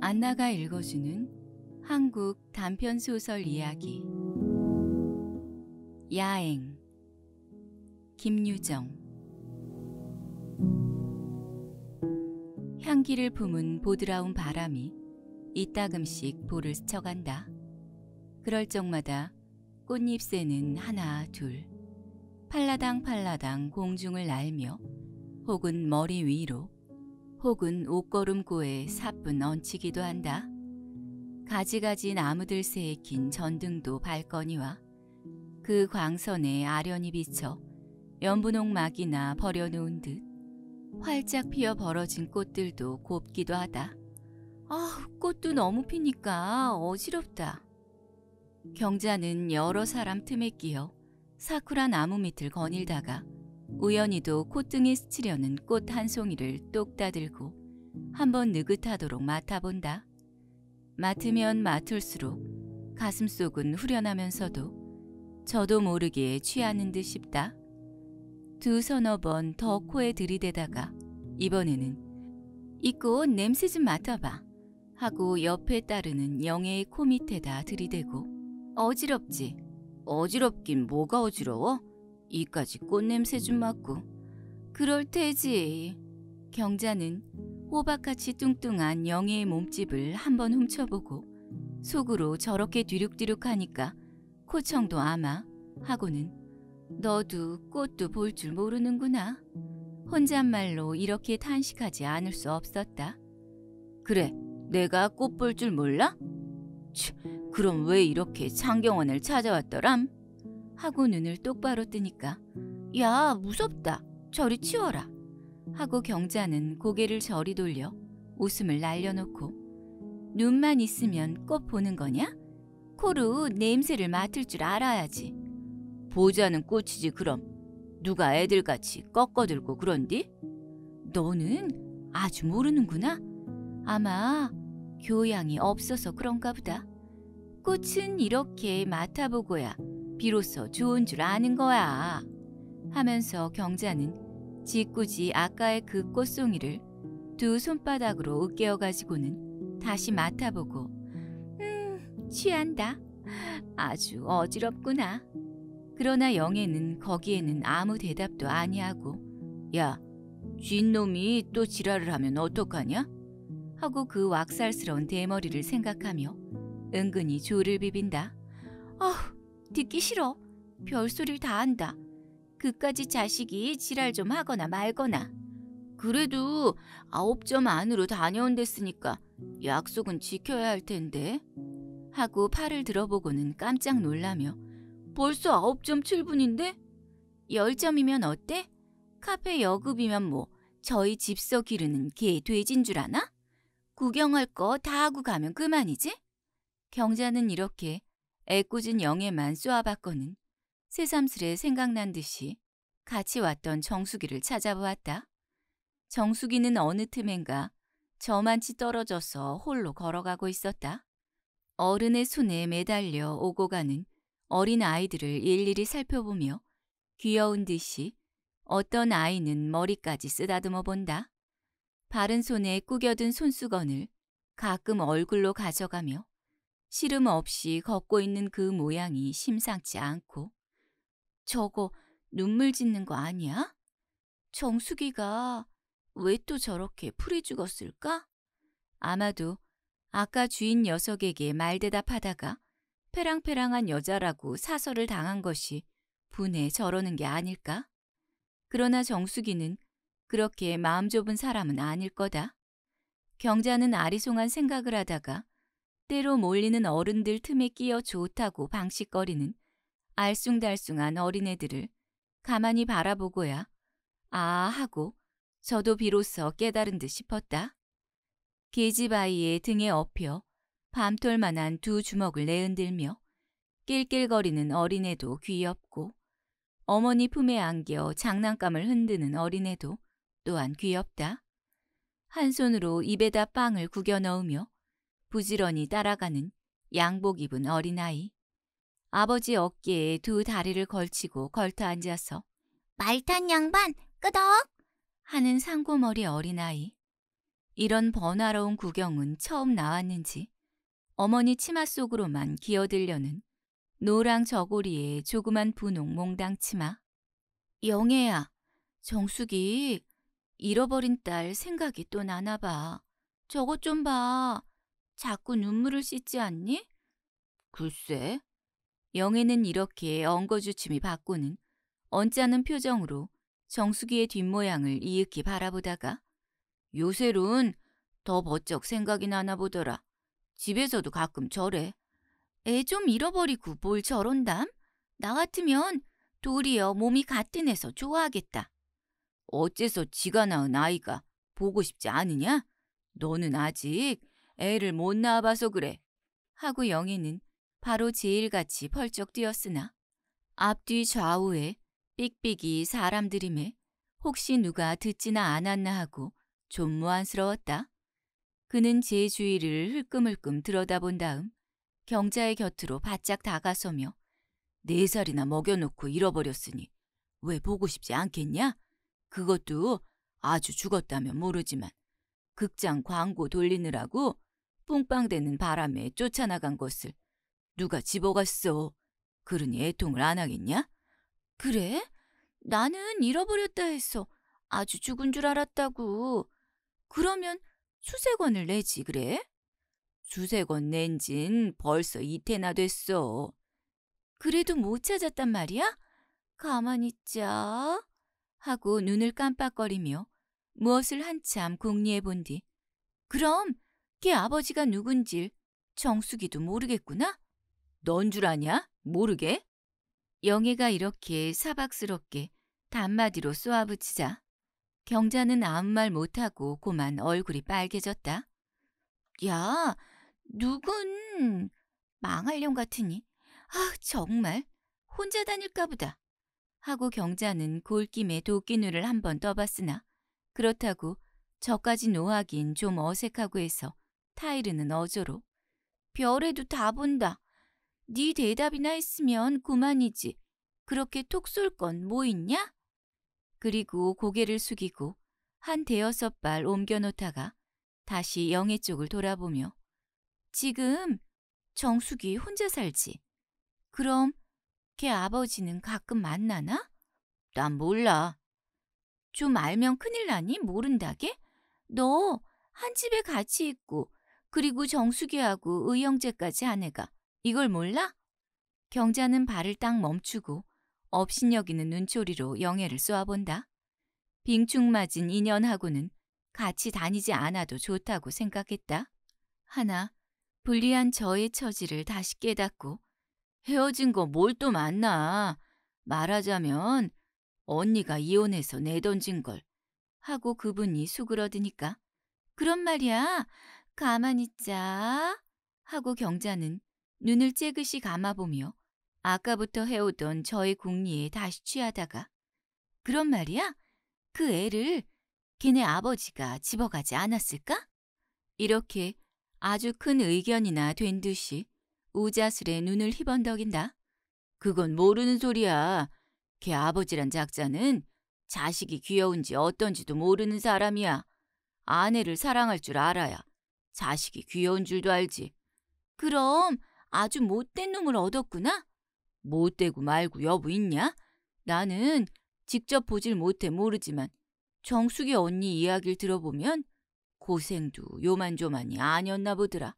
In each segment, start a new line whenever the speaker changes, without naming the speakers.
안나가 읽어주는 한국 단편소설 이야기 야행 김유정 향기를 품은 보드라운 바람이 이따금씩 볼을 스쳐간다. 그럴 적마다 꽃잎새는 하나 둘 팔라당 팔라당 공중을 날며 혹은 머리 위로 혹은 옷걸음고에 사뿐 얹히기도 한다. 가지가지 나무들 새에 긴 전등도 밝거니와 그 광선에 아련히 비쳐 연분홍막이나 버려놓은 듯 활짝 피어 벌어진 꽃들도 곱기도 하다. 아, 꽃도 너무 피니까 어지럽다. 경자는 여러 사람 틈에 끼어 사쿠라 나무 밑을 거닐다가 우연히도 콧등에 스치려는 꽃 한 송이를 똑 따들고 한 번 느긋하도록 맡아본다. 맡으면 맡을수록 가슴속은 후련하면서도 저도 모르게 취하는 듯 싶다. 두 서너 번 더 코에 들이대다가 이번에는 이 꽃 냄새 좀 맡아봐 하고 옆에 따르는 영애의 코 밑에다 들이대고 어지럽지? 어지럽긴 뭐가 어지러워? 이까지 꽃냄새 좀 맡고 그럴 테지. 경자는 호박같이 뚱뚱한 영희의 몸집을 한번 훔쳐보고 속으로 저렇게 뒤룩뒤룩하니까 코청도 아마 하고는 너도 꽃도 볼 줄 모르는구나. 혼잣말로 이렇게 탄식하지 않을 수 없었다. 그래, 내가 꽃 볼 줄 몰라? 그럼 왜 이렇게 창경원을 찾아왔더람? 하고 눈을 똑바로 뜨니까 야 무섭다 저리 치워라 하고 경자는 고개를 저리 돌려 웃음을 날려놓고 눈만 있으면 꽃 보는 거냐? 코로 냄새를 맡을 줄 알아야지. 보자는 꽃이지 그럼 누가 애들같이 꺾어들고 그런디? 너는 아주 모르는구나. 아마 교양이 없어서 그런가 보다. 꽃은 이렇게 맡아보고야 비로소 좋은 줄 아는 거야. 하면서 경자는 짓궂이 아까의 그 꽃송이를 두 손바닥으로 으깨어 가지고는 다시 맡아보고 음 취한다. 아주 어지럽구나. 그러나 영애는 거기에는 아무 대답도 아니하고 야 쥐놈이 또 지랄을 하면 어떡하냐? 하고 그 왁살스러운 대머리를 생각하며 은근히 조를 비빈다. 어후 듣기 싫어. 별소리를 다 한다. 그까지 자식이 지랄 좀 하거나 말거나. 그래도 아홉 점 안으로 다녀온댔으니까 약속은 지켜야 할 텐데. 하고 팔을 들어보고는 깜짝 놀라며 벌써 아홉 점 7분인데? 열점이면 어때? 카페 여급이면 뭐 저희 집서 기르는 개 돼진 줄 아나? 구경할 거 다 하고 가면 그만이지? 경자는 이렇게 애꿎은 영에만 쏘아봤거는 새삼스레 생각난 듯이 같이 왔던 정수기를 찾아보았다. 정수기는 어느 틈엔가 저만치 떨어져서 홀로 걸어가고 있었다. 어른의 손에 매달려 오고 가는 어린 아이들을 일일이 살펴보며 귀여운 듯이 어떤 아이는 머리까지 쓰다듬어 본다. 바른 손에 꾸겨든 손수건을 가끔 얼굴로 가져가며 시름 없이 걷고 있는 그 모양이 심상치 않고 저거 눈물 짓는 거 아니야? 정수기가 왜 또 저렇게 풀이 죽었을까? 아마도 아까 주인 녀석에게 말대답하다가 페랑페랑한 여자라고 사설을 당한 것이 분해 저러는 게 아닐까? 그러나 정수기는 그렇게 마음 좁은 사람은 아닐 거다. 경자는 아리송한 생각을 하다가 대로 몰리는 어른들 틈에 끼어 좋다고 방식거리는 알쏭달쏭한 어린애들을 가만히 바라보고야 아 하고 저도 비로소 깨달은 듯 싶었다. 계집아이의 등에 업혀 밤톨만한 두 주먹을 내흔들며 낄낄거리는 어린애도 귀엽고 어머니 품에 안겨 장난감을 흔드는 어린애도 또한 귀엽다. 한 손으로 입에다 빵을 구겨 넣으며 부지런히 따라가는 양복 입은 어린아이. 아버지 어깨에 두 다리를 걸치고 걸터 앉아서 말탄 양반 끄덕 하는 상고머리 어린아이. 이런 번화로운 구경은 처음 나왔는지 어머니 치마 속으로만 기어들려는 노랑 저고리에 조그만 분홍 몽당 치마. 영애야, 정숙이 잃어버린 딸 생각이 또 나나 봐. 저것 좀 봐. 자꾸 눈물을 씻지 않니? 글쎄. 영애는 이렇게 엉거주춤이 바꾸는 언짢은 표정으로 정수기의 뒷모양을 이윽히 바라보다가 요새 론더 버쩍 생각이 나나 보더라. 집에서도 가끔 저래. 애 좀 잃어버리고 뭘 저런담? 나 같으면 도리어 몸이 같은 애서 좋아하겠다. 어째서 지가 낳은 아이가 보고 싶지 않으냐? 너는 아직 애를 못 낳아봐서 그래. 하고 영희는 바로 제일같이 펄쩍 뛰었으나 앞뒤 좌우에 삑삑이 사람들임에 혹시 누가 듣지나 않았나 하고 좀무안스러웠다 그는 제 주위를 흘끔흘끔 들여다본 다음 경자의 곁으로 바짝 다가서며 네 살이나 먹여놓고 잃어버렸으니 왜 보고 싶지 않겠냐? 그것도 아주 죽었다면 모르지만 극장 광고 돌리느라고 뿡빵대는 바람에 쫓아나간 것을 누가 집어갔어. 그러니 애통을 안 하겠냐? 그래? 나는 잃어버렸다 해서 아주 죽은 줄 알았다고. 그러면 수색원을 내지 그래? 수색원 낸 진 벌써 이태나 됐어. 그래도 못 찾았단 말이야? 가만히 있자. 하고 눈을 깜빡거리며 무엇을 한참 궁리해 본뒤 그럼 걔 아버지가 누군지 정수기도 모르겠구나? 넌 줄 아냐? 모르게? 영애가 이렇게 사박스럽게 단마디로 쏘아붙이자 경자는 아무 말 못하고 고만 얼굴이 빨개졌다. 야, 누군 망할년 같으니 아 정말 혼자 다닐까 보다 하고 경자는 골김에 도끼눈을 한번 떠봤으나 그렇다고 저까지 노하긴 좀 어색하고 해서 타이르는 어조로 별에도 다 본다. 네 대답이나 했으면 그만이지. 그렇게 톡 쏠 건 뭐 있냐? 그리고 고개를 숙이고 한 대여섯 발 옮겨놓다가 다시 영애 쪽을 돌아보며 지금 정숙이 혼자 살지. 그럼 걔 아버지는 가끔 만나나? 난 몰라. 좀 알면 큰일 나니? 모른다게? 너 한 집에 같이 있고 그리고 정수기하고 의형제까지 아내가 이걸 몰라? 경자는 발을 딱 멈추고 업신여기는 눈초리로 영애를 쏘아본다. 빙충맞은 인연하고는 같이 다니지 않아도 좋다고 생각했다. 하나, 불리한 저의 처지를 다시 깨닫고 헤어진 거 뭘 또 만나. 말하자면 언니가 이혼해서 내던진 걸 하고 그분이 수그러드니까 그런 말이야. 가만히 있자. 하고 경자는 눈을 째그시 감아보며 아까부터 해오던 저의 궁리에 다시 취하다가 그런 말이야? 그 애를 걔네 아버지가 집어가지 않았을까? 이렇게 아주 큰 의견이나 된 듯이 우자슬에 눈을 희번덕인다. 그건 모르는 소리야. 걔 아버지란 작자는 자식이 귀여운지 어떤지도 모르는 사람이야. 아내를 사랑할 줄 알아야 자식이 귀여운 줄도 알지. 그럼 아주 못된 놈을 얻었구나? 못되고 말고 여부 있냐? 나는 직접 보질 못해 모르지만 정숙의 언니 이야기를 들어보면 고생도 요만조만이 아니었나 보더라.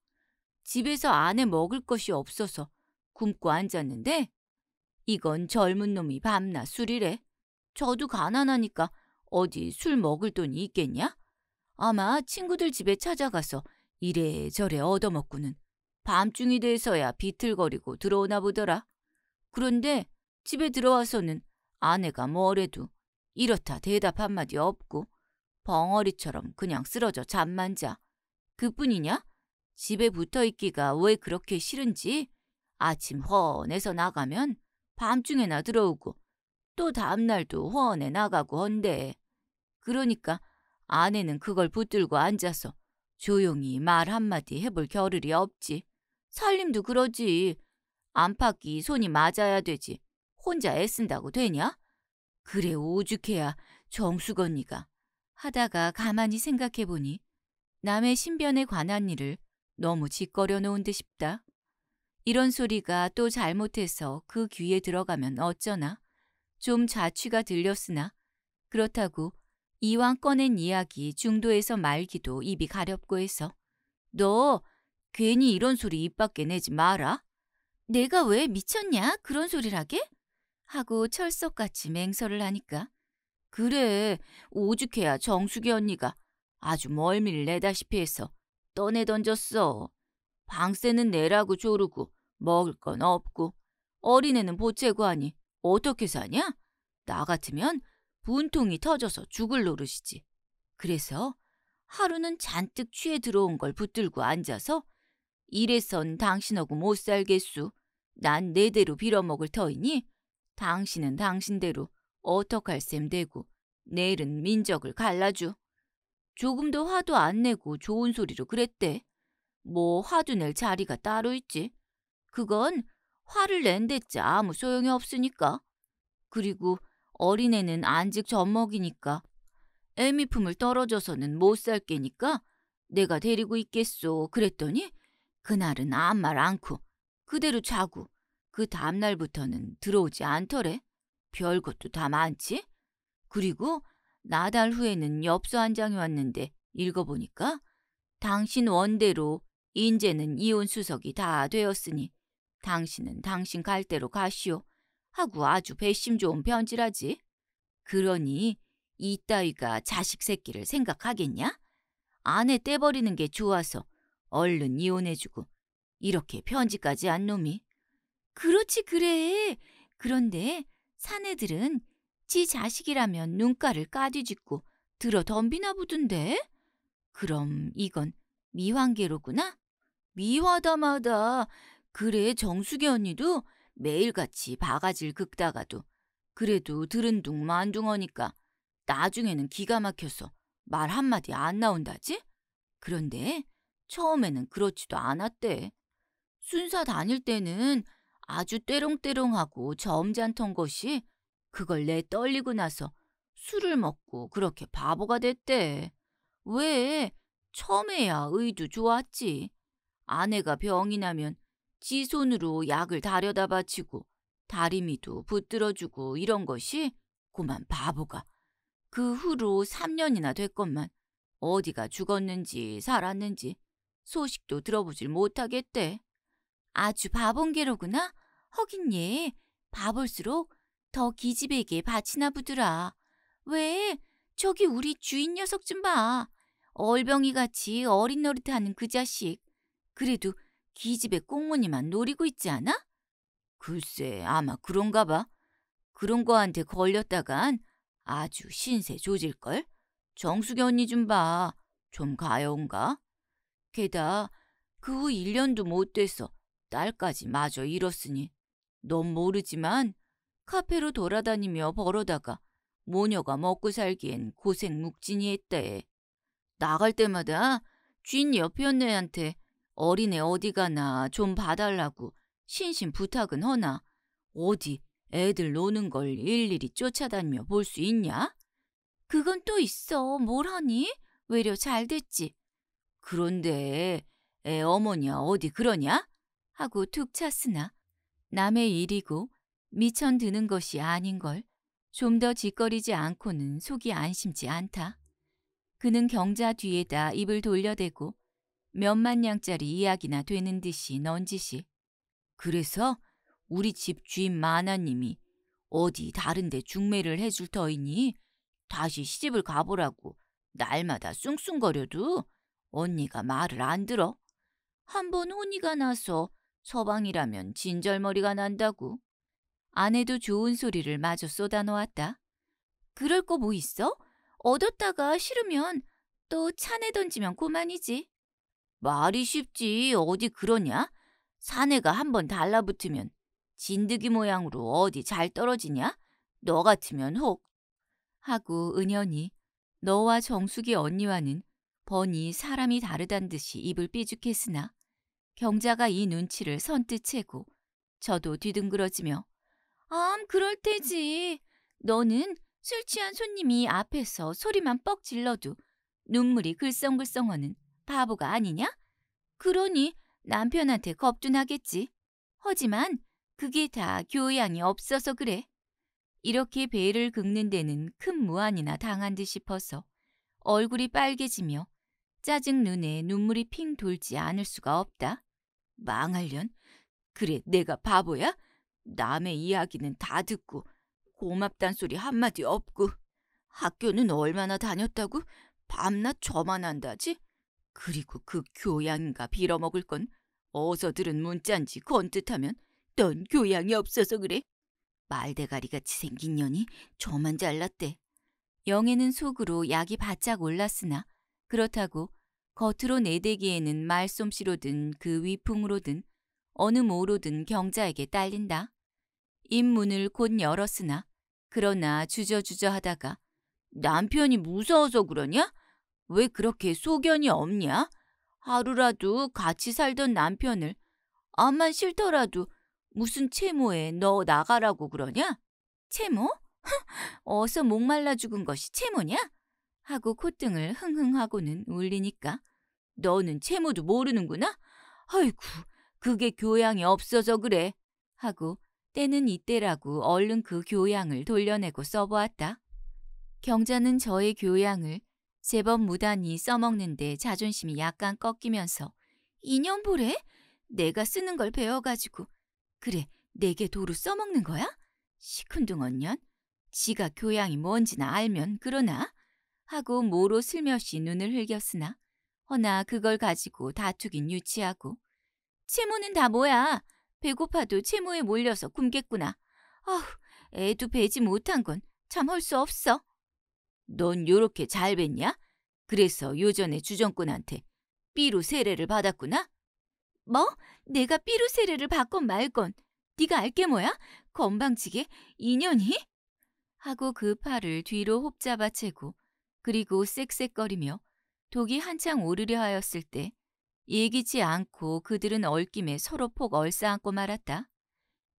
집에서 아내 먹을 것이 없어서 굶고 앉았는데 이건 젊은 놈이 밤낮 술이래. 저도 가난하니까 어디 술 먹을 돈이 있겠냐? 아마 친구들 집에 찾아가서 이래저래 얻어먹고는 밤중이 돼서야 비틀거리고 들어오나 보더라. 그런데 집에 들어와서는 아내가 뭐래도 이렇다 대답 한마디 없고 벙어리처럼 그냥 쓰러져 잠만 자. 그뿐이냐? 집에 붙어 있기가 왜 그렇게 싫은지 아침 헌해서 나가면 밤중에나 들어오고 또 다음날도 허원에 나가고 헌데. 그러니까 아내는 그걸 붙들고 앉아서 조용히 말 한마디 해볼 겨를이 없지. 살림도 그러지. 안팎이 손이 맞아야 되지. 혼자 애쓴다고 되냐? 그래 오죽해야 정숙 언니가 하다가 가만히 생각해보니 남의 신변에 관한 일을 너무 짓거려 놓은 듯 싶다. 이런 소리가 또 잘못해서 그 귀에 들어가면 어쩌나? 좀자취가 들렸으나 그렇다고 이왕 꺼낸 이야기 중도에서 말기도 입이 가렵고 해서 너 괜히 이런 소리 입 밖에 내지 마라. 내가 왜 미쳤냐? 그런 소리라게? 하고 철석같이 맹설을 하니까 그래 오죽해야 정숙이 언니가 아주 멀미를 내다시피 해서 떠내던졌어. 방세는 내라고 조르고 먹을 건 없고 어린애는 보채고 하니 어떻게 사냐? 나 같으면 분통이 터져서 죽을 노릇이지. 그래서 하루는 잔뜩 취해 들어온 걸 붙들고 앉아서 이래선 당신하고 못 살겠수. 난 내대로 빌어먹을 터이니 당신은 당신대로 어떡할 셈 되고 내일은 민적을 갈라주. 조금도 화도 안 내고 좋은 소리로 그랬대. 뭐 화도 낼 자리가 따로 있지. 그건 화를 낸댔자 아무 소용이 없으니까. 그리고 어린애는 안직 젖먹이니까 애미 품을 떨어져서는 못살 게니까 내가 데리고 있겠소 그랬더니 그날은 아무 말 않고 그대로 자고 그 다음날부터는 들어오지 않더래. 별것도 다 많지. 그리고 나달 후에는 엽서 한 장이 왔는데 읽어보니까 당신 원대로 인제는 이혼 수석이 다 되었으니 당신은 당신 갈 대로 가시오 하고 아주 배심 좋은 편지라지. 그러니 이 따위가 자식 새끼를 생각하겠냐? 아내 떼버리는 게 좋아서 얼른 이혼해주고 이렇게 편지까지 안 놈이. 그렇지 그래. 그런데 사내들은 지 자식이라면 눈가를 까디짓고 들어 덤비나 보던데. 그럼 이건 미환계로구나? 미화다마다 그래 정수기 언니도 매일같이 바가지를 긁다가도 그래도 들은 둥 만둥어니까 나중에는 기가 막혀서 말 한마디 안 나온다지? 그런데 처음에는 그렇지도 않았대. 순사 다닐 때는 아주 떼롱떼롱하고 점잖던 것이 그걸 내 떨리고 나서 술을 먹고 그렇게 바보가 됐대. 왜? 처음에야 의도 좋았지. 아내가 병이 나면 지 손으로 약을 다려다 바치고 다리미도 붙들어주고 이런 것이 고만 바보가 그 후로 3년이나 됐건만 어디가 죽었는지 살았는지 소식도 들어보질 못하겠대. 아주 바본게로구나. 허긴 얘 바볼수록 더 기집애게 바치나 보더라. 왜 저기 우리 주인 녀석 좀 봐. 얼병이 같이 어린 노릇하는 그 자식. 그래도 기집애 꽁무니만 노리고 있지 않아? 글쎄 아마 그런가 봐. 그런 거한테 걸렸다간 아주 신세 조질걸? 정수기 언니 좀 봐. 좀 가여운가? 게다 그 후 1년도 못 돼서 딸까지 마저 잃었으니 넌 모르지만 카페로 돌아다니며 벌어다가 모녀가 먹고 살기엔 고생 묵진이 했대. 나갈 때마다 쥔 옆에 언니한테 어린애 어디 가나 좀 봐달라고 신신 부탁은 허나 어디 애들 노는 걸 일일이 쫓아다니며 볼 수 있냐? 그건 또 있어. 뭘 하니? 외려 잘 됐지. 그런데 애 어머니야 어디 그러냐? 하고 툭 찼으나 남의 일이고 미천 드는 것이 아닌걸 좀 더 짓거리지 않고는 속이 안심지 않다. 그는 경자 뒤에다 입을 돌려대고 몇만 냥짜리 이야기나 되는 듯이 넌지시. 그래서 우리 집 주인 마나님이 어디 다른데 중매를 해줄 터이니 다시 시집을 가보라고 날마다 쑹쑹거려도 언니가 말을 안 들어. 한 번 혼이가 나서 서방이라면 진절머리가 난다고. 아내도 좋은 소리를 마저 쏟아놓았다. 그럴 거 뭐 있어? 얻었다가 싫으면 또 차내 던지면 고만이지. 말이 쉽지 어디 그러냐? 사내가 한 번 달라붙으면 진드기 모양으로 어디 잘 떨어지냐? 너 같으면 혹 하고 은연히 너와 정숙이 언니와는 번이 사람이 다르단 듯이 입을 삐죽했으나 경자가 이 눈치를 선뜻 채고 저도 뒤둥그러지며 암 그럴 테지 너는 술 취한 손님이 앞에서 소리만 뻑 질러도 눈물이 글썽글썽하는 바보가 아니냐? 그러니 남편한테 겁도 나겠지. 하지만 그게 다 교양이 없어서 그래. 이렇게 배를 긁는 데는 큰 무안이나 당한 듯 싶어서 얼굴이 빨개지며 짜증 눈에 눈물이 핑 돌지 않을 수가 없다. 망할련? 그래 내가 바보야? 남의 이야기는 다 듣고 고맙단 소리 한마디 없고 학교는 얼마나 다녔다고 밤낮 저만 한다지? 그리고 그 교양인가 빌어먹을 건 어서 들은 문자인지 건뜻하면 넌 교양이 없어서 그래. 말대가리같이 생긴 년이 저만 잘났대. 영애는 속으로 약이 바짝 올랐으나 그렇다고 겉으로 내대기에는 말솜씨로든 그 위풍으로든 어느 모로든 경자에게 딸린다. 입문을 곧 열었으나 그러나 주저주저하다가 남편이 무서워서 그러냐? 왜 그렇게 소견이 없냐? 하루라도 같이 살던 남편을 암만 싫더라도 무슨 채모에 넣어 나가라고 그러냐? 채모? 어서 목말라 죽은 것이 채모냐? 하고 콧등을 흥흥하고는 울리니까 너는 채모도 모르는구나? 아이고 그게 교양이 없어서 그래 하고 때는 이때라고 얼른 그 교양을 돌려내고 써보았다. 경자는 저의 교양을 제법 무단히 써먹는데 자존심이 약간 꺾이면서 인연 보래? 내가 쓰는 걸 배워가지고 그래 내게 도로 써먹는 거야? 시큰둥언 년 지가 교양이 뭔지나 알면 그러나 하고 모로 슬며시 눈을 흘겼으나 허나 그걸 가지고 다투긴 유치하고 채무는 다 뭐야 배고파도 채무에 몰려서 굶겠구나 아우 애도 배지 못한 건 참 할 수 없어 넌 요렇게 잘 뵀냐? 그래서 요전에 주정꾼한테 삐로 세례를 받았구나? 뭐? 내가 삐로 세례를 받건 말건 네가 알게 뭐야? 건방지게 인연이? 하고 그 팔을 뒤로 홉잡아 채고 그리고 쌕쌕거리며 독이 한창 오르려 하였을 때 예기치 않고 그들은 얼김에 서로 폭 얼싸안고 말았다.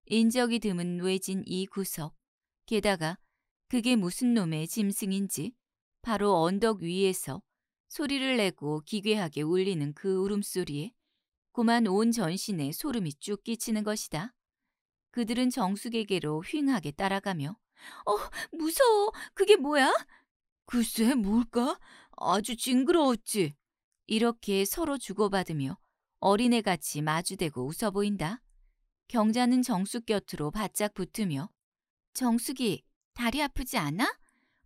인적이 드문 외진 이 구석 게다가 그게 무슨 놈의 짐승인지 바로 언덕 위에서 소리를 내고 기괴하게 울리는 그 울음소리에 고만 온 전신에 소름이 쭉 끼치는 것이다. 그들은 정수개개로 휑하게 따라가며 어 무서워 그게 뭐야? 글쎄 뭘까? 아주 징그러웠지. 이렇게 서로 주고받으며 어린애같이 마주대고 웃어 보인다. 경자는 정수 곁으로 바짝 붙으며 정수기 다리 아프지 않아?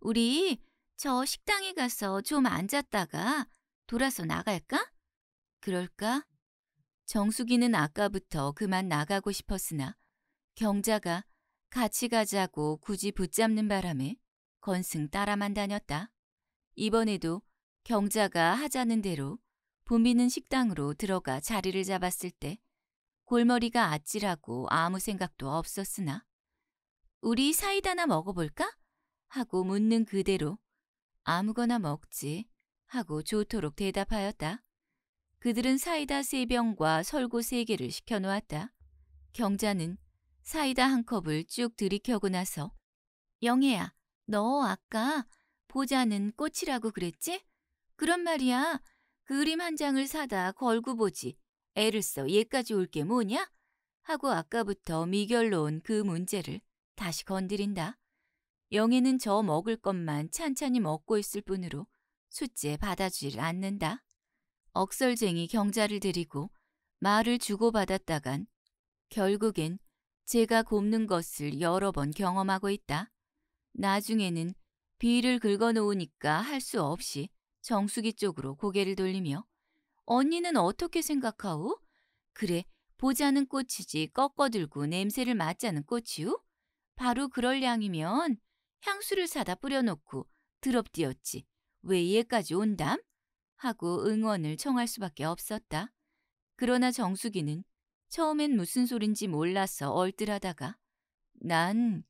우리 저 식당에 가서 좀 앉았다가 돌아서 나갈까? 그럴까? 정숙이는 아까부터 그만 나가고 싶었으나 경자가 같이 가자고 굳이 붙잡는 바람에 건승 따라만 다녔다. 이번에도 경자가 하자는 대로 보미는 식당으로 들어가 자리를 잡았을 때 골머리가 아찔하고 아무 생각도 없었으나 우리 사이다나 먹어볼까? 하고 묻는 그대로 아무거나 먹지 하고 좋도록 대답하였다. 그들은 사이다 세병과 설고 세개를 시켜놓았다. 경자는 사이다 한 컵을 쭉 들이켜고 나서 영애야, 너 아까 보자는 꽃이라고 그랬지? 그런 말이야. 그림 한 장을 사다 걸고 보지. 애를 써 얘까지 올 게 뭐냐? 하고 아까부터 미결로 온 그 문제를 다시 건드린다. 영애는 저 먹을 것만 찬찬히 먹고 있을 뿐으로 숫지에 받아주질 않는다. 억설쟁이 경자를 드리고 말을 주고받았다간 결국엔 제가 곱는 것을 여러 번 경험하고 있다. 나중에는 비를 긁어놓으니까 할 수 없이 정수기 쪽으로 고개를 돌리며 언니는 어떻게 생각하오? 그래 보자는 꽃이지 꺾어들고 냄새를 맡자는 꽃이오? 바로 그럴 양이면 향수를 사다 뿌려놓고 드럽디었지 왜 이에까지 온담? 하고 응원을 청할 수밖에 없었다. 그러나 정수기는 처음엔 무슨 소린지 몰라서 얼뜰하다가 난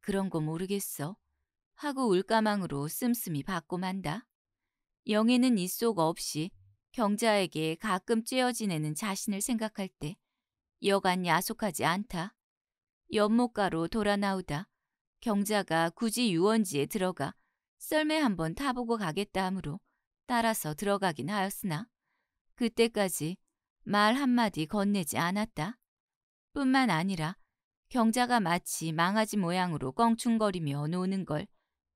그런 거 모르겠어 하고 울가망으로 씀씀이 받고 만다. 영애는 이 속 없이 경자에게 가끔 쬐어 지내는 자신을 생각할 때 여간 야속하지 않다. 연못가로 돌아 나오다 경자가 굳이 유원지에 들어가 썰매 한번 타보고 가겠다 하므로 따라서 들어가긴 하였으나 그때까지 말 한마디 건네지 않았다. 뿐만 아니라 경자가 마치 망아지 모양으로 껑충거리며 노는 걸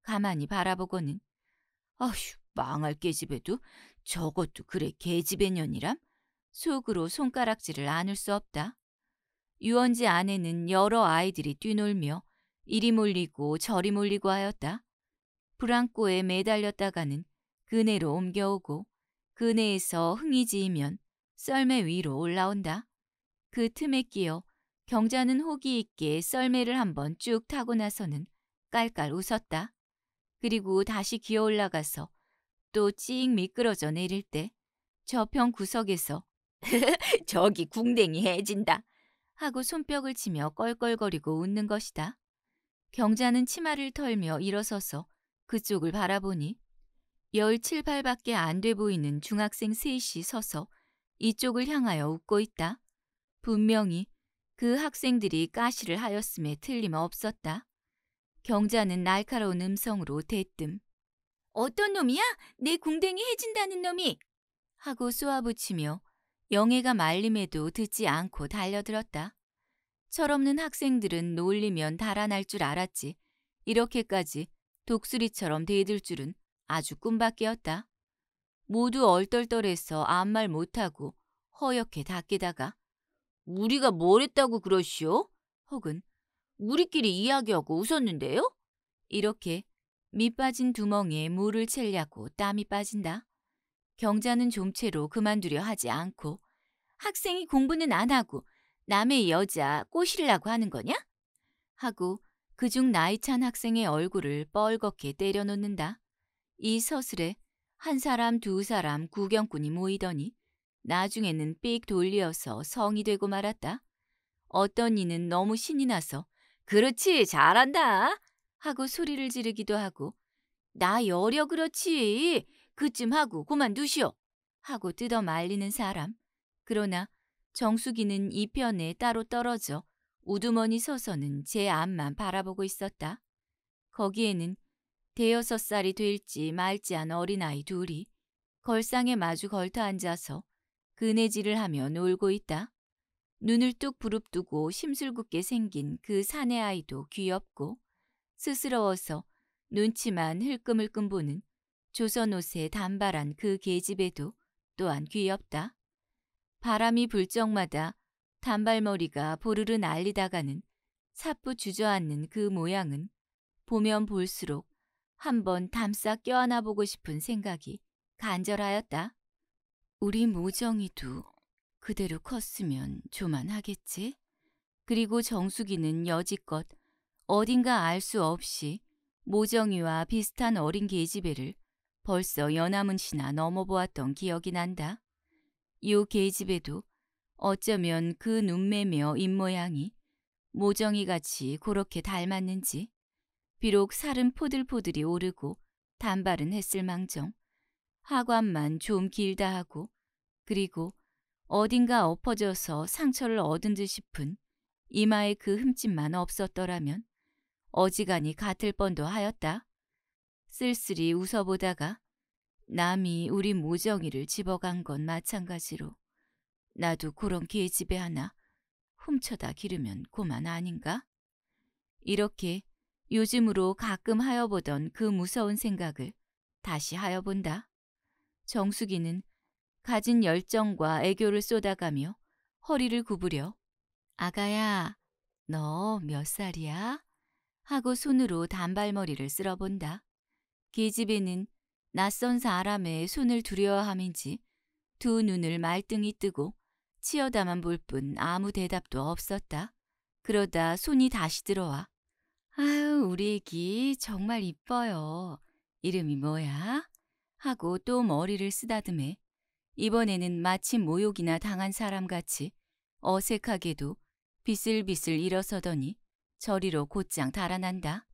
가만히 바라보고는 어휴 망할 계집에도 저것도 그래 계집애년이람 속으로 손가락질을 안을 수 없다. 유원지 안에는 여러 아이들이 뛰놀며 이리 몰리고 저리 몰리고 하였다. 브랑꼬에 매달렸다가는 그네로 옮겨오고 그네에서 흥이 지이면 썰매 위로 올라온다. 그 틈에 끼어 경자는 호기 있게 썰매를 한 번 쭉 타고 나서는 깔깔 웃었다. 그리고 다시 기어 올라가서 또찌찡 미끄러져 내릴 때 저편 구석에서 저기 궁뎅이 해진다. 하고 손뼉을 치며 껄껄거리고 웃는 것이다. 경자는 치마를 털며 일어서서 그쪽을 바라보니 17, 8밖에 안 돼 보이는 중학생 셋이 서서 이쪽을 향하여 웃고 있다. 분명히 그 학생들이 까시를 하였음에 틀림없었다. 경자는 날카로운 음성으로 대뜸 어떤 놈이야? 내 궁뎅이 해진다는 놈이! 하고 쏘아붙이며 영애가 말림에도 듣지 않고 달려들었다. 철없는 학생들은 놀리면 달아날 줄 알았지. 이렇게까지 독수리처럼 대들 줄은 아주 꿈밖이었다. 모두 얼떨떨해서 아무 말 못하고 허옇게 닦이다가 우리가 뭘 했다고 그러시오? 혹은 우리끼리 이야기하고 웃었는데요? 이렇게 밑 빠진 두멍에 물을 채려고 땀이 빠진다. 경자는 좀채로 그만두려 하지 않고 학생이 공부는 안 하고 남의 여자 꼬시려고 하는 거냐? 하고 그중 나이 찬 학생의 얼굴을 뻘겋게 때려놓는다. 이 서슬에 한 사람 두 사람 구경꾼이 모이더니 나중에는 삑 돌리어서 성이 되고 말았다. 어떤 이는 너무 신이 나서 그렇지 잘한다 하고 소리를 지르기도 하고 나 여려 그렇지 그쯤 하고 그만두시오. 하고 뜯어 말리는 사람. 그러나 정숙이는 이 편에 따로 떨어져 우두머니 서서는 제 앞만 바라보고 있었다. 거기에는 대여섯 살이 될지 말지 한 어린아이 둘이 걸상에 마주 걸터 앉아서 그네질을 하며 놀고 있다. 눈을 뚝 부릅뜨고 심술궂게 생긴 그 사내 아이도 귀엽고 스스러워서 눈치만 흘끔흘끔 보는 조선 옷에 단발한 그계집애도 또한 귀엽다. 바람이 불 적마다 단발머리가 보르르 날리다가는 사부 주저앉는 그 모양은 보면 볼수록 한번 담싹 껴안아 보고 싶은 생각이 간절하였다. 우리 모정이도 그대로 컸으면 조만하겠지? 그리고 정숙이는 여지껏 어딘가 알 수 없이 모정이와 비슷한 어린 계집애를 벌써 연암은 씨나 넘어보았던 기억이 난다. 요 계집에도 어쩌면 그 눈매며 입모양이 모정이같이 그렇게 닮았는지 비록 살은 포들포들이 오르고 단발은 했을 망정 하관만 좀 길다 하고 그리고 어딘가 엎어져서 상처를 얻은 듯 싶은 이마에 그 흠집만 없었더라면 어지간히 같을 뻔도 하였다. 쓸쓸히 웃어보다가 남이 우리 모정이를 집어간 건 마찬가지로 나도 그런 기회 집에 하나 훔쳐다 기르면 고만 아닌가? 이렇게 요즘으로 가끔 하여 보던 그 무서운 생각을 다시 하여 본다. 정숙이는 가진 열정과 애교를 쏟아가며 허리를 구부려 아가야 너 몇 살이야? 하고 손으로 단발머리를 쓸어본다. 기집애는 낯선 사람의 손을 두려워함인지 두 눈을 말등이 뜨고 치여다만 볼 뿐 아무 대답도 없었다. 그러다 손이 다시 들어와. 아유 우리 애기 정말 이뻐요. 이름이 뭐야? 하고 또 머리를 쓰다듬해. 이번에는 마침 모욕이나 당한 사람같이 어색하게도 비슬비슬 일어서더니 저리로 곧장 달아난다.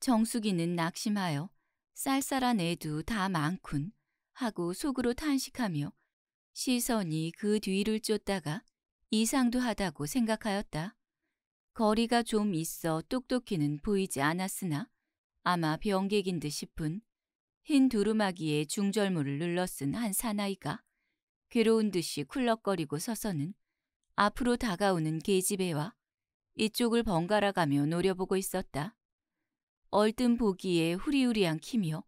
정숙이는 낙심하여 쌀쌀한 애도 다 많군 하고 속으로 탄식하며 시선이 그 뒤를 쫓다가 이상도 하다고 생각하였다. 거리가 좀 있어 똑똑히는 보이지 않았으나 아마 병객인 듯 싶은 흰 두루마기에 중절모를 눌러쓴 한 사나이가 괴로운 듯이 쿨럭거리고 서서는 앞으로 다가오는 계집애와 이쪽을 번갈아가며 노려보고 있었다. 얼뜬 보기에 후리후리한 키며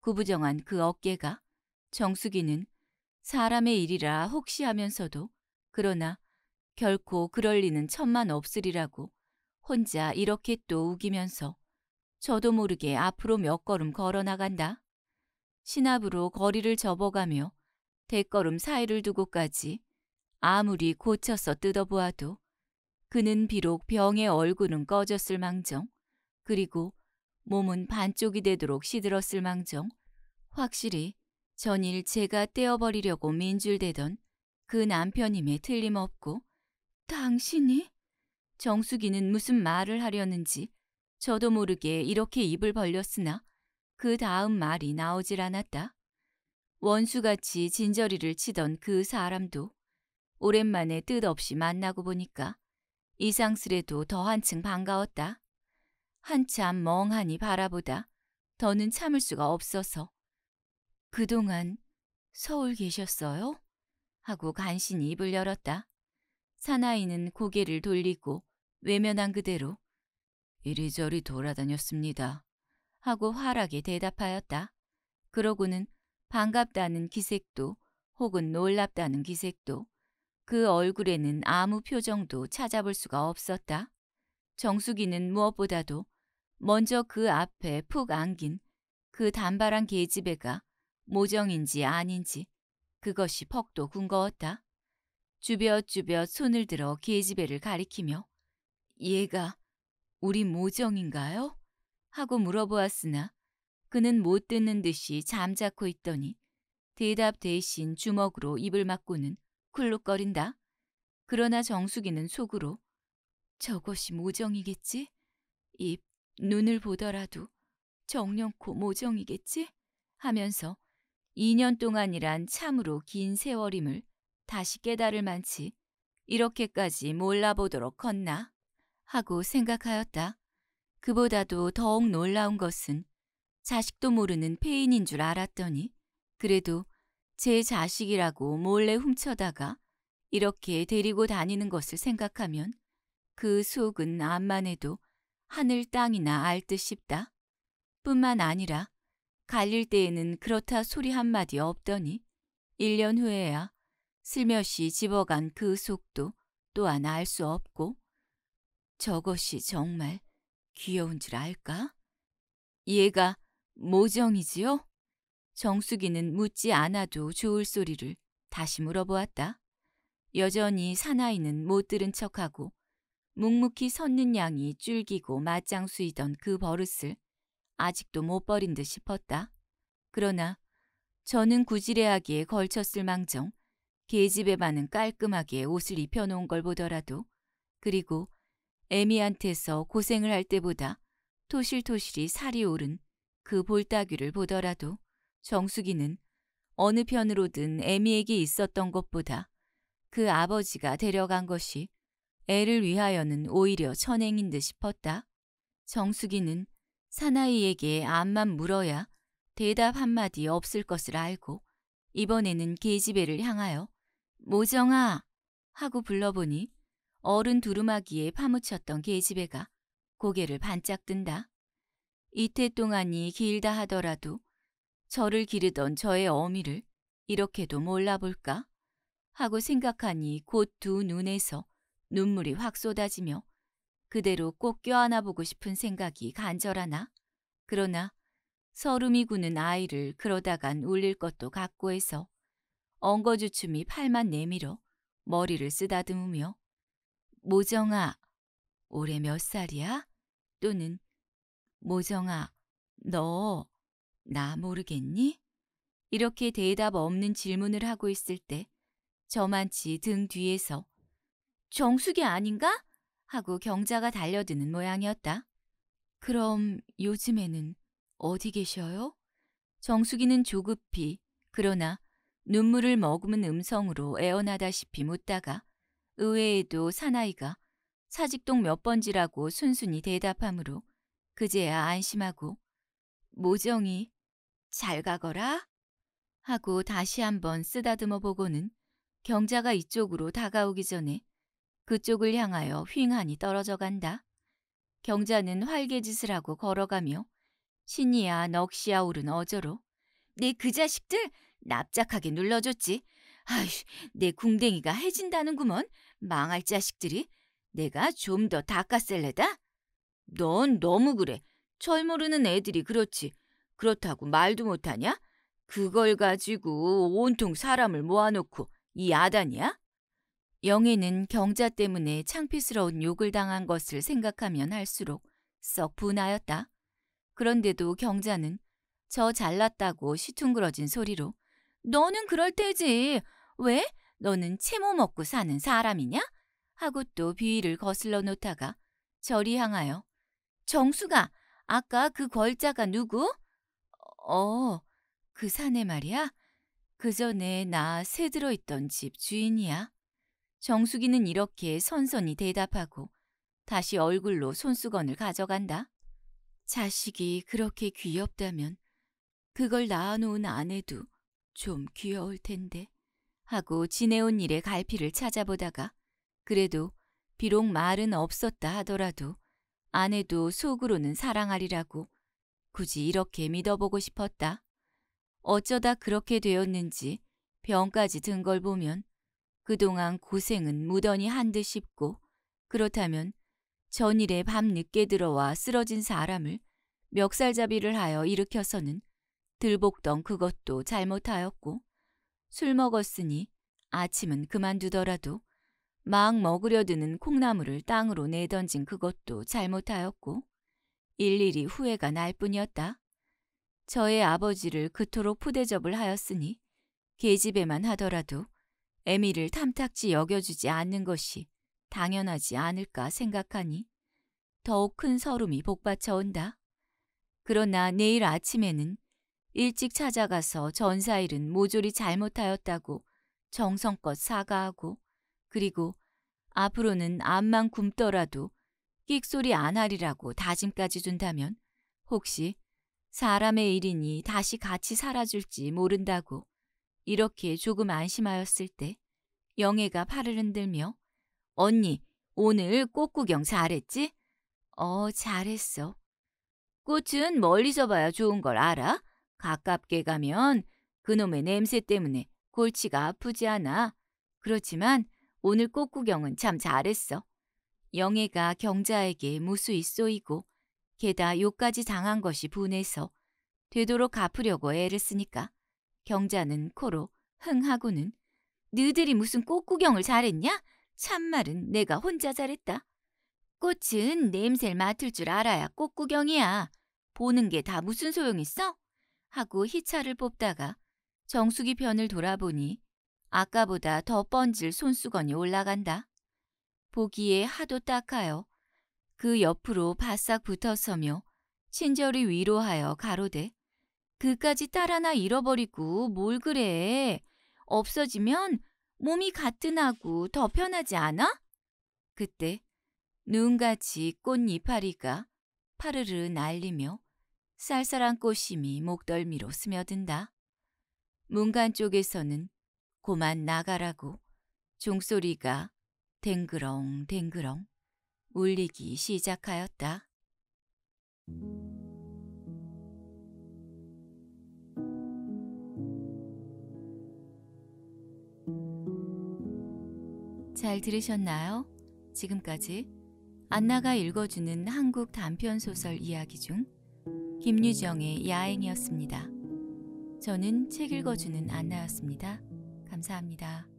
구부정한 그 어깨가 정숙이는 사람의 일이라 혹시 하면서도 그러나 결코 그럴 리는 천만 없으리라고 혼자 이렇게 또 우기면서 저도 모르게 앞으로 몇 걸음 걸어나간다. 신압으로 거리를 접어가며 대걸음 사이를 두고까지 아무리 고쳐서 뜯어보아도 그는 비록 병의 얼굴은 꺼졌을 망정 그리고 몸은 반쪽이 되도록 시들었을 망정 확실히 전일 제가 떼어버리려고 민줄대던 그 남편임에 틀림없고 당신이? 정수기는 무슨 말을 하려는지 저도 모르게 이렇게 입을 벌렸으나 그 다음 말이 나오질 않았다. 원수같이 진저리를 치던 그 사람도 오랜만에 뜻없이 만나고 보니까 이상스레도 더 한층 반가웠다. 한참 멍하니 바라보다 더는 참을 수가 없어서 그동안 서울 계셨어요? 하고 간신히 입을 열었다. 사나이는 고개를 돌리고 외면한 그대로 이리저리 돌아다녔습니다. 하고 활하게 대답하였다. 그러고는 반갑다는 기색도 혹은 놀랍다는 기색도 그 얼굴에는 아무 표정도 찾아볼 수가 없었다. 정수기는 무엇보다도 먼저 그 앞에 푹 안긴 그 단발한 계집애가 모정인지 아닌지 그것이 퍽도 군거웠다. 주벼주벼 손을 들어 계집애를 가리키며 얘가 우리 모정인가요? 하고 물어보았으나 그는 못 듣는 듯이 잠자코 있더니 대답 대신 주먹으로 입을 막고는 쿨룩거린다. 그러나 정숙이는 속으로 저것이 모정이겠지? 입 눈을 보더라도 정령코 모정이겠지? 하면서 2년 동안이란 참으로 긴 세월임을 다시 깨달을 만치 이렇게까지 몰라보도록 컸나? 하고 생각하였다. 그보다도 더욱 놀라운 것은 자식도 모르는 폐인인 줄 알았더니 그래도 제 자식이라고 몰래 훔쳐다가 이렇게 데리고 다니는 것을 생각하면 그 속은 암만 해도 하늘 땅이나 알듯 싶다. 뿐만 아니라 갈릴 때에는 그렇다 소리 한마디 없더니 1년 후에야 슬며시 집어간 그 속도 또한 알 수 없고 저것이 정말 귀여운 줄 알까? 얘가 모정이지요? 정숙이는 묻지 않아도 좋을 소리를 다시 물어보았다. 여전히 사나이는 못 들은 척하고 묵묵히 섰는 양이 줄기고 맞장수이던 그 버릇을 아직도 못 버린 듯 싶었다. 그러나 저는 구질레하기에 걸쳤을 망정 계집의 반은 깔끔하게 옷을 입혀놓은 걸 보더라도 그리고 애미한테서 고생을 할 때보다 토실토실이 살이 오른 그 볼따귀를 보더라도 정숙이는 어느 편으로든 애미에게 있었던 것보다 그 아버지가 데려간 것이 애를 위하여는 오히려 천행인 듯 싶었다. 정숙이는 사나이에게 암만 물어야 대답 한마디 없을 것을 알고 이번에는 계집애를 향하여 모정아 하고 불러보니 어른 두루마기에 파묻혔던 계집애가 고개를 반짝 든다. 이태 동안이 길다 하더라도 저를 기르던 저의 어미를 이렇게도 몰라볼까? 하고 생각하니 곧 두 눈에서 눈물이 확 쏟아지며 그대로 꼭 껴안아 보고 싶은 생각이 간절하나 그러나 서름이 구는 아이를 그러다간 울릴 것도 같고 해서 엉거주춤이 팔만 내밀어 머리를 쓰다듬으며 모정아 올해 몇 살이야? 또는 모정아 너 나 모르겠니? 이렇게 대답 없는 질문을 하고 있을 때 저만치 등 뒤에서 정숙이 아닌가? 하고 경자가 달려드는 모양이었다. 그럼 요즘에는 어디 계셔요? 정숙이는 조급히 그러나 눈물을 머금은 음성으로 애원하다시피 묻다가 의외에도 사나이가 사직동 몇 번지라고 순순히 대답하므로 그제야 안심하고 모정이 잘 가거라 하고 다시 한번 쓰다듬어 보고는 경자가 이쪽으로 다가오기 전에 그쪽을 향하여 휑하니 떨어져 간다. 경자는 활개짓을 하고 걸어가며 신이야 넋이야 오른 어조로 내 그 자식들 납작하게 눌러줬지. 아휴 내 궁뎅이가 해진다는구먼. 망할 자식들이. 내가 좀 더 닦아셀래다? 넌 너무 그래. 철 모르는 애들이 그렇지. 그렇다고 말도 못하냐? 그걸 가지고 온통 사람을 모아놓고 이아단이야 영애는 경자 때문에 창피스러운 욕을 당한 것을 생각하면 할수록 썩 분하였다. 그런데도 경자는 저 잘났다고 시퉁그러진 소리로 너는 그럴 테지. 왜? 너는 채모 먹고 사는 사람이냐? 하고 또 비위를 거슬러 놓다가 저리 향하여 정수가 아까 그 걸자가 누구? 어, 그 사내 말이야? 그 전에 나 새 들어있던 집 주인이야. 정숙이는 이렇게 선선히 대답하고 다시 얼굴로 손수건을 가져간다. 자식이 그렇게 귀엽다면 그걸 낳아놓은 아내도 좀 귀여울 텐데 하고 지내온 일에 갈피를 찾아보다가 그래도 비록 말은 없었다 하더라도 아내도 속으로는 사랑하리라고 굳이 이렇게 믿어보고 싶었다. 어쩌다 그렇게 되었는지 병까지 든 걸 보면 그동안 고생은 무던히 한 듯 싶고 그렇다면 전일에 밤 늦게 들어와 쓰러진 사람을 멱살잡이를 하여 일으켜서는 들복던 그것도 잘못하였고 술 먹었으니 아침은 그만두더라도 막 먹으려 드는 콩나물을 땅으로 내던진 그것도 잘못하였고 일일이 후회가 날 뿐이었다. 저의 아버지를 그토록 푸대접을 하였으니 계집애만 하더라도 에미를 탐탁지 여겨주지 않는 것이 당연하지 않을까 생각하니 더욱 큰 서름이 복받쳐온다. 그러나 내일 아침에는 일찍 찾아가서 전사일은 모조리 잘못하였다고 정성껏 사과하고 그리고 앞으로는 암만 굶더라도 끽소리 안 하리라고 다짐까지 준다면 혹시 사람의 일이니 다시 같이 살아줄지 모른다고 이렇게 조금 안심하였을 때 영애가 팔을 흔들며 언니 오늘 꽃 구경 잘했지? 어 잘했어. 꽃은 멀리서 봐야 좋은 걸 알아? 가깝게 가면 그놈의 냄새 때문에 골치가 아프지 않아. 그렇지만 오늘 꽃 구경은 참 잘했어. 영애가 경자에게 무수히 쏘이고 게다 욕까지 당한 것이 분해서 되도록 갚으려고 애를 쓰니까 경자는 코로 흥하고는 너들이 무슨 꽃 구경을 잘했냐? 참말은 내가 혼자 잘했다. 꽃은 냄새를 맡을 줄 알아야 꽃 구경이야. 보는 게 다 무슨 소용 있어? 하고 희차를 뽑다가 정수기 편을 돌아보니 아까보다 더번질 손수건이 올라간다. 보기에 하도 딱하여 그 옆으로 바싹 붙어서며 친절히 위로하여 가로대 그까지 딸 하나 잃어버리고 뭘 그래. 없어지면 몸이 가뜩하고더 편하지 않아? 그때 눈같이 꽃잎파리가 파르르 날리며 쌀쌀한 꽃심이 목덜미로 스며든다. 문간 쪽에서는 고만 나가라고 종소리가 댕그렁댕그렁 울리기 시작하였다. 잘 들으셨나요? 지금까지 안나가 읽어주는 한국 단편소설 이야기 중 김유정의 야행이었습니다. 저는 책 읽어주는 안나였습니다. 감사합니다.